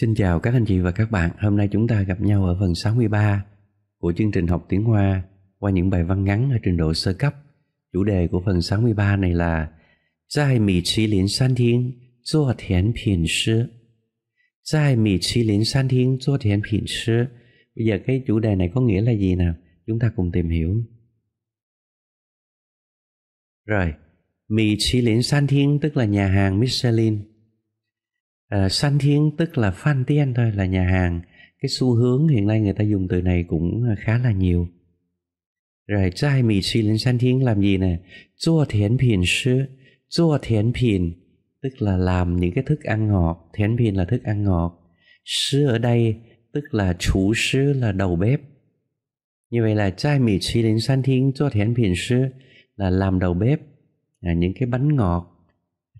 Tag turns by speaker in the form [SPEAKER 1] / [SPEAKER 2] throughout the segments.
[SPEAKER 1] Xin chào các anh chị và các bạn, hôm nay chúng ta gặp nhau ở phần 63 của chương trình học tiếng Hoa qua những bài văn ngắn ở trình độ sơ cấp. Chủ đề của phần 63 này là Zai Mỹ Trí Lín San Thiên Zuo Thiền Phiền Sư Zai Mỹ Trí Lín San Thiên Zuo Thiền Phiền Sư Bây giờ cái chủ đề này có nghĩa là gì nào? Chúng ta cùng tìm hiểu. Rồi, Mỹ Trí Lín San Thiên tức là nhà hàng Michelin à, San Thiên tức là Phan tiên thôi là nhà hàng cái xu hướng hiện nay người ta dùng từ này cũng ờ, khá là nhiều rồi trai mì xì lên San Thiên làm gì nè Chua thiến phiền sư Chua thiến phiền tức là làm những cái thức ăn ngọt thiến phiền là thức ăn ngọt sư ở đây tức là chủ sư là đầu bếp như vậy là trai mì xì đến san thiên cho thiện phiền sư là làm đầu bếp à, những cái bánh ngọt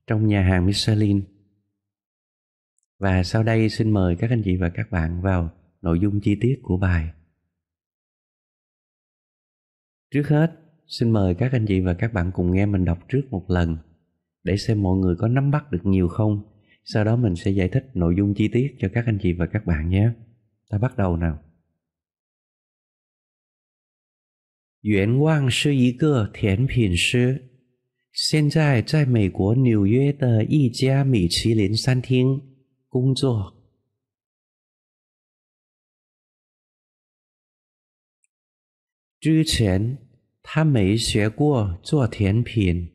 [SPEAKER 1] trong nhà hàng Michelin và sau đây xin mời các anh chị và các bạn vào nội dung chi tiết của bài. Trước hết, xin mời các anh chị và các bạn cùng nghe mình đọc trước một lần để xem mọi người có nắm bắt được nhiều không. Sau đó mình sẽ giải thích nội dung chi tiết cho các anh chị và các bạn nhé. Ta bắt đầu nào. sư cơ thiện phiền hiện tại tại mỹ new york một nhà 袁望是一个甜品师，
[SPEAKER 2] 现在在美国纽约的一家米其林餐厅。工作之前，他没学过做甜品，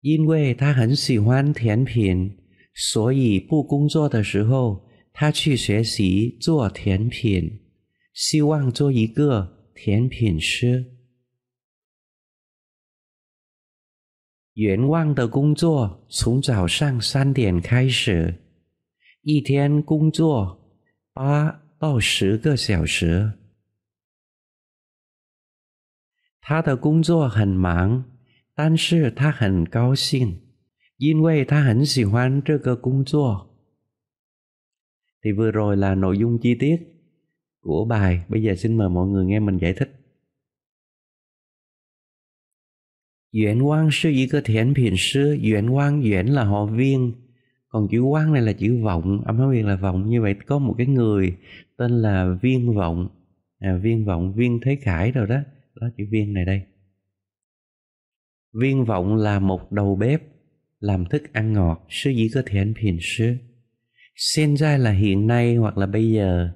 [SPEAKER 1] 因为他很喜欢甜品，所以不工作的时候，他去学习做甜品，希望做一个甜品师。袁望的工作从早上三点开始，一天工作八到十个小时。他的工作很忙，但是他很高兴，因为他很喜欢这个工作。Tiếp t h rồi là nội dung chi tiết của bài. Bây giờ xin mời mọi người nghe mình giải thích. Yuan Quang sư chỉ cơ thiện phiền sư Yuan Quang Yuan là họ viên còn chữ quang này là chữ vọng âm hóa việt là vọng như vậy có một cái người tên là viên vọng à, viên vọng viên thế khải rồi đó đó chữ viên này đây viên vọng là một đầu bếp làm thức ăn ngọt sư dĩ có thể hiện phiền sư sen giai là hiện nay hoặc là bây giờ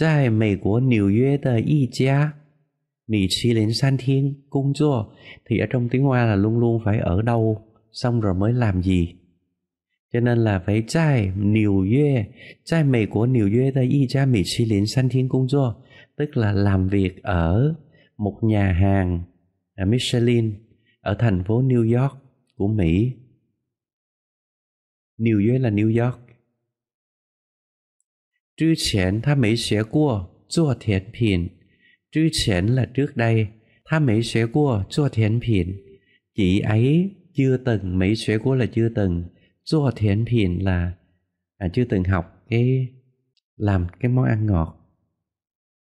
[SPEAKER 1] giai mày của New York, tờ y lên san thiên cung chua thì ở trong tiếng hoa là luôn luôn phải ở đâu xong rồi mới làm gì cho nên là phải trai New Yue trai Mỹ của New Yue ta y cha Mỹ suy đến san thiên cung chua tức là làm việc ở một nhà hàng à, Michelin ở thành phố New York của Mỹ New York là New York trước 之前他没学过做甜品之前 là trước đây, mấy qua phiền chị ấy chưa từng mấy suế qua là chưa từng do thiện phiền là à, chưa từng học cái làm cái món ăn ngọt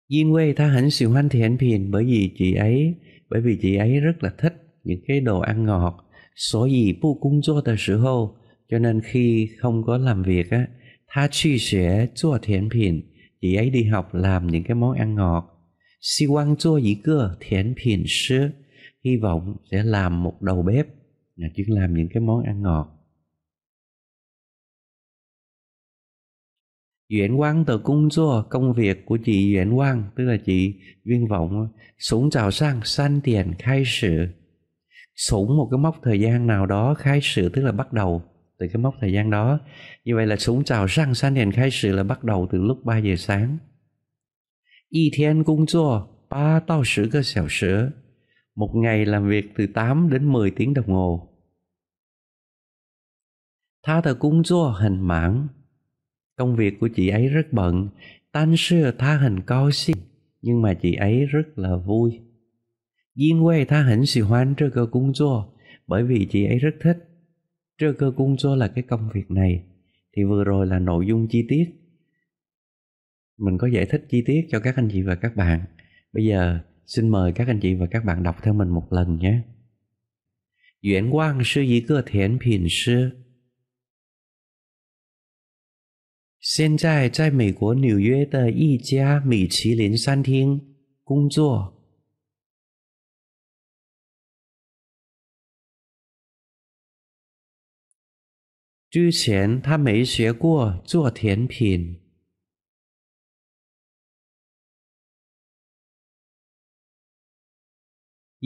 [SPEAKER 1] Duyên quê ta hẳn siêu hoan thiện phiền bởi vì chị ấy bởi vì chị ấy rất là thích những cái đồ ăn ngọt số gì bu cung do tờ sự hô cho nên khi không có làm việc á tha chi sẽ do thiện phiền chị ấy đi học làm những cái món ăn ngọt 希望做一个甜品师，hy
[SPEAKER 2] vọng sẽ làm một đầu bếp là chuyên làm những cái món ăn ngọt. Duyện Quang từ cung do công việc của
[SPEAKER 1] chị Duyện Quang tức là chị Duyên Vọng súng chào sang san tiền khai sự súng một cái mốc thời gian nào đó khai sự tức là bắt đầu từ cái mốc thời gian đó như vậy là súng chào sang san tiền khai sự là bắt đầu từ lúc 3 giờ sáng 一天工作 ngày làm việc từ tám đến mười tiếng đồng hồ. 她的工作很忙，công việc của chị ấy rất bận, 但是她很高兴，nhưng mà chị ấy rất là vui. Yên vì chị ấy rất thích Trơ là cái công việc này Thì vừa rồi là nội dung chi tiết mình có giải thích chi tiết cho các anh chị và các bạn bây giờ xin mời các anh chị và các bạn đọc theo mình một lần nhé 远望是一个甜品师。
[SPEAKER 2] 现在在美国纽约的一家米其林餐厅工作。之前他没学过做甜品。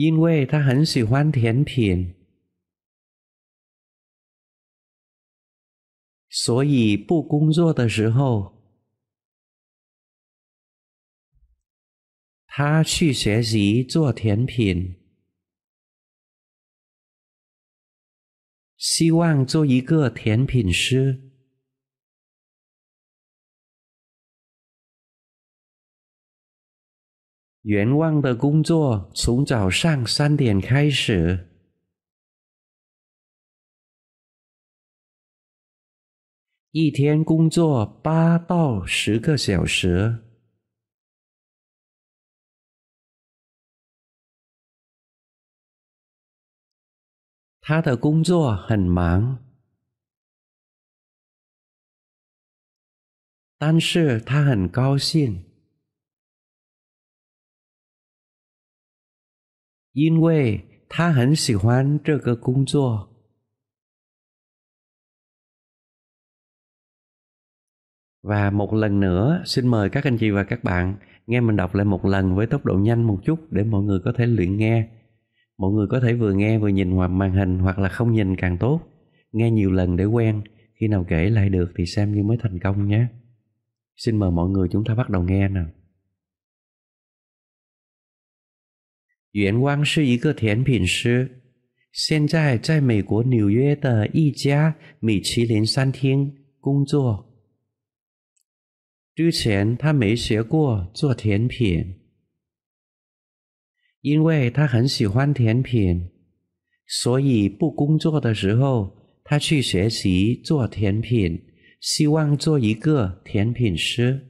[SPEAKER 2] 因为他很喜欢甜品，所以不工作的时候，他去学习做甜品，希望做一个甜品师。袁望的工作从早上三点开始，一天工作八到十个小时。他的工作很忙，但是他很高兴。因为他很喜欢这个工作。Và một lần nữa, xin mời các anh chị và các
[SPEAKER 1] bạn nghe mình đọc lại một lần với tốc độ nhanh một chút để mọi người có thể luyện nghe. Mọi người có thể vừa nghe vừa nhìn ngoài màn hình hoặc là không nhìn càng tốt. Nghe nhiều lần để quen, khi nào kể lại được thì xem như mới thành công nhé. Xin mời mọi người chúng ta bắt đầu nghe nào. 元汪是一个甜品师，现在在美国纽约的一家米其林餐厅工作。之前他没学过做甜品，因为他很喜欢甜品，所以不工作的时候，他去学习做甜品，希望做一个甜品师。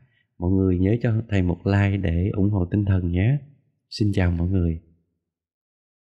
[SPEAKER 1] mọi người nhớ cho thầy một like để ủng hộ tinh thần nhé xin chào mọi người